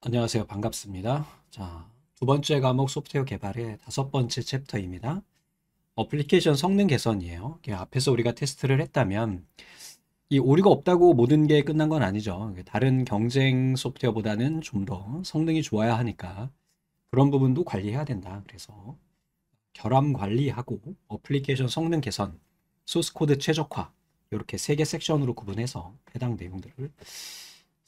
안녕하세요. 반갑습니다. 자, 두 번째 과목 소프트웨어 개발의 다섯 번째 챕터입니다. 어플리케이션 성능 개선이에요. 앞에서 우리가 테스트를 했다면 이 오류가 없다고 모든 게 끝난 건 아니죠. 다른 경쟁 소프트웨어보다는 좀 더 성능이 좋아야 하니까 그런 부분도 관리해야 된다. 그래서 결함 관리하고 어플리케이션 성능 개선, 소스 코드 최적화 이렇게 세 개 섹션으로 구분해서 해당 내용들을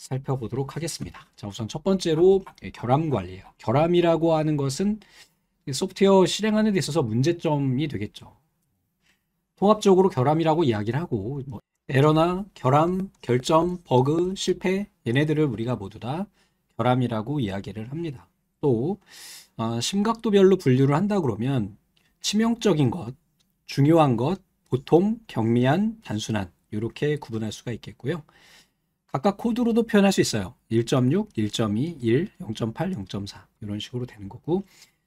살펴보도록 하겠습니다. 자, 우선 첫 번째로 예, 결함 관리예요. 결함이라고 하는 것은 소프트웨어 실행하는 데 있어서 문제점이 되겠죠. 통합적으로 결함이라고 이야기를 하고 뭐 에러나 결함, 결점, 버그, 실패 얘네들을 우리가 모두 다 결함이라고 이야기를 합니다. 또 어, 심각도별로 분류를 한다 그러면 치명적인 것, 중요한 것, 보통, 경미한, 단순한 이렇게 구분할 수가 있겠고요. 각각 코드로도 표현할 수 있어요. 1.6, 1.2, 1, 0.8, 0.4 이런 식으로 되는 거고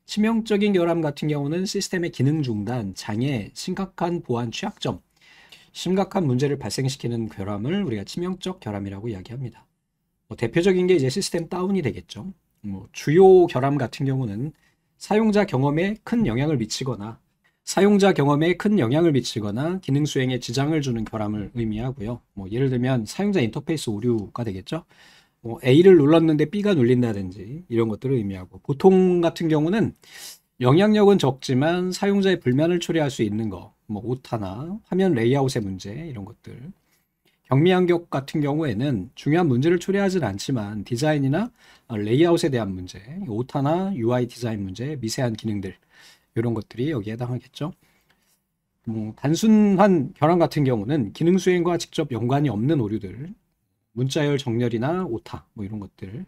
치명적인 결함 같은 경우는 시스템의 기능 중단, 장애, 심각한 보안 취약점, 심각한 문제를 발생시키는 결함을 우리가 치명적 결함이라고 이야기합니다. 뭐 대표적인 게 이제 시스템 다운이 되겠죠. 뭐 주요 결함 같은 경우는 사용자 경험에 큰 영향을 미치거나 사용자 경험에 큰 영향을 미치거나 기능 수행에 지장을 주는 결함을 의미하고요. 뭐 예를 들면 사용자 인터페이스 오류가 되겠죠. 뭐 A를 눌렀는데 B가 눌린다든지 이런 것들을 의미하고 보통 같은 경우는 영향력은 적지만 사용자의 불만을 초래할 수 있는 거, 뭐 오타나 화면 레이아웃의 문제 이런 것들. 경미한격 같은 경우에는 중요한 문제를 초래하진 않지만 디자인이나 레이아웃에 대한 문제, 오타나 UI 디자인 문제, 미세한 기능들 이런 것들이 여기에 해당하겠죠. 음, 단순한 결함 같은 경우는 기능 수행과 직접 연관이 없는 오류들, 문자열 정렬이나 오타 뭐 이런 것들.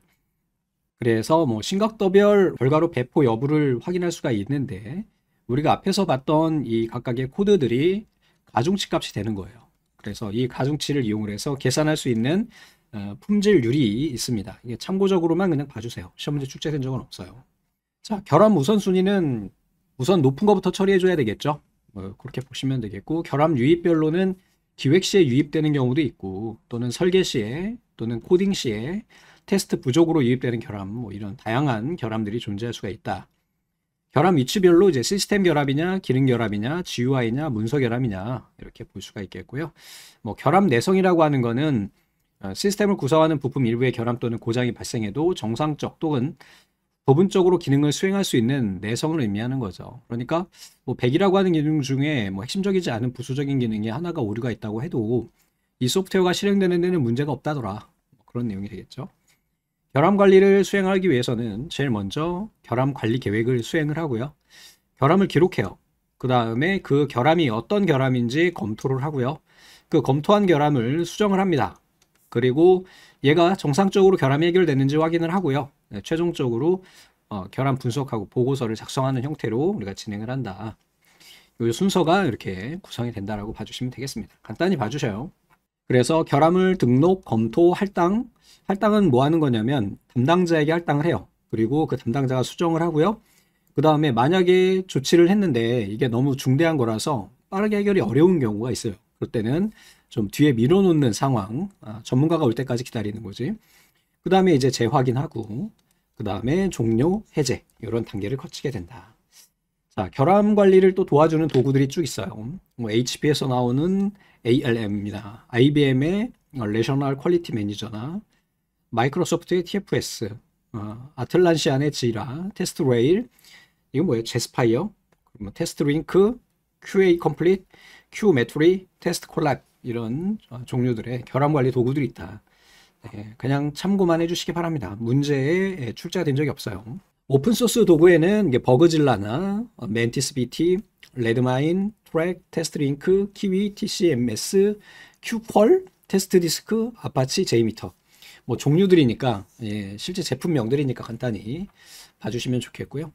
그래서 뭐 심각도별 결과로 배포 여부를 확인할 수가 있는데 우리가 앞에서 봤던 이 각각의 코드들이 가중치 값이 되는 거예요. 그래서 이 가중치를 이용 해서 계산할 수 있는 어, 품질률이 있습니다. 이게 참고적으로만 그냥 봐주세요. 시험 문제 출제된 적은 없어요. 자, 결함 우선순위는 우선 높은 것부터 처리해줘야 되겠죠. 뭐 그렇게 보시면 되겠고 결함 유입별로는 기획 시에 유입되는 경우도 있고 또는 설계 시에 또는 코딩 시에 테스트 부족으로 유입되는 결함 뭐 이런 다양한 결함들이 존재할 수가 있다. 결함 위치별로 이제 시스템 결함이냐, 기능 결함이냐, GUI냐, 문서 결함이냐 이렇게 볼 수가 있겠고요. 뭐 결함 내성이라고 하는 거는 어, 시스템을 구성하는 부품 일부의 결함 또는 고장이 발생해도 정상적 또는 부분적으로 기능을 수행할 수 있는 내성을 의미하는 거죠. 그러니까 뭐 100이라고 하는 기능 중에 뭐 핵심적이지 않은 부수적인 기능이 하나가 오류가 있다고 해도 이 소프트웨어가 실행되는 데는 문제가 없다더라. 뭐 그런 내용이 되겠죠. 결함 관리를 수행하기 위해서는 제일 먼저 결함 관리 계획을 수행을 하고요. 결함을 기록해요. 그 다음에 그 결함이 어떤 결함인지 검토를 하고요. 그 검토한 결함을 수정을 합니다. 그리고 얘가 정상적으로 결함이 해결됐는지 확인을 하고요. 네, 최종적으로 어, 결함 분석하고 보고서를 작성하는 형태로 우리가 진행을 한다. 요 순서가 이렇게 구성이 된다라고 봐주시면 되겠습니다. 간단히 봐주셔요. 그래서 결함을 등록, 검토, 할당. 할당은 뭐 하는 거냐면 담당자에게 할당을 해요. 그리고 그 담당자가 수정을 하고요. 그 다음에 만약에 조치를 했는데 이게 너무 중대한 거라서 빠르게 해결이 어려운 경우가 있어요. 그럴 때는 좀 뒤에 밀어놓는 상황, 아, 전문가가 올 때까지 기다리는 거지. 그 다음에 이제 재확인하고 그 다음에 종료, 해제 이런 단계를 거치게 된다. 자, 결함 관리를 또 도와주는 도구들이 쭉 있어요. 뭐 HP에서 나오는 ALM이나 IBM의 레셔널 퀄리티 매니저나 마이크로소프트의 TFS, 어, 아틀란시안의 지라, 테스트 레일, 이거 뭐예요? 제스파이어, 뭐 테스트 링크, QA 컴플릿, Q 매트리, 테스트 콜랩 이런 종류들의 결함 관리 도구들이 있다. 예, 그냥 참고만 해주시기 바랍니다. 문제에 예, 출제가 된 적이 없어요. 오픈소스 도구에는 버그질라나 멘티스 어, BT, 레드마인, 트랙, 테스트링크, 키위, TCMS, 큐펄, 테스트디스크, 아파치, 제이미터 뭐 종류들이니까 예, 실제 제품명들이니까 간단히 봐주시면 좋겠고요.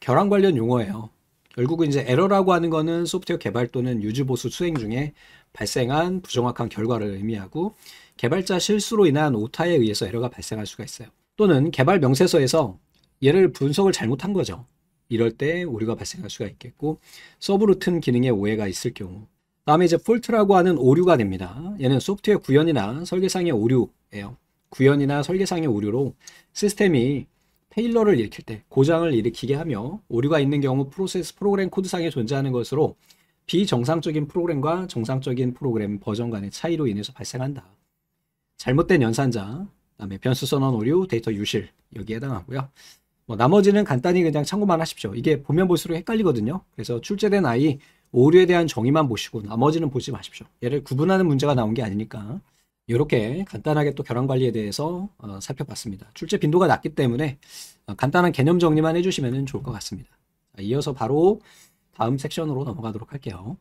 결함 관련 용어예요. 결국은 이제 에러라고 하는 거는 소프트웨어 개발 또는 유지 보수 수행 중에 발생한 부정확한 결과를 의미하고 개발자 실수로 인한 오타에 의해서 에러가 발생할 수가 있어요. 또는 개발 명세서에서 얘를 분석을 잘못한 거죠. 이럴 때 오류가 발생할 수가 있겠고 서브루틴 기능에 오해가 있을 경우 다음에 이제 폴트라고 하는 오류가 됩니다. 얘는 소프트웨어 구현이나 설계상의 오류예요. 구현이나 설계상의 오류로 시스템이 페일러를 일으킬 때 고장을 일으키게 하며 오류가 있는 경우 프로세스 프로그램 코드상에 존재하는 것으로 비정상적인 프로그램과 정상적인 프로그램 버전 간의 차이로 인해서 발생한다. 잘못된 연산자, 그다음에 변수 선언 오류, 데이터 유실 여기에 해당하고요. 뭐 나머지는 간단히 그냥 참고만 하십시오. 이게 보면 볼수록 헷갈리거든요. 그래서 출제된 아이 오류에 대한 정의만 보시고 나머지는 보지 마십시오. 얘를 구분하는 문제가 나온 게 아니니까. 이렇게 간단하게 또 결함 관리에 대해서 어, 살펴봤습니다. 출제 빈도가 낮기 때문에 어, 간단한 개념 정리만 해주시면 좋을 것 같습니다. 이어서 바로 다음 섹션으로 넘어가도록 할게요.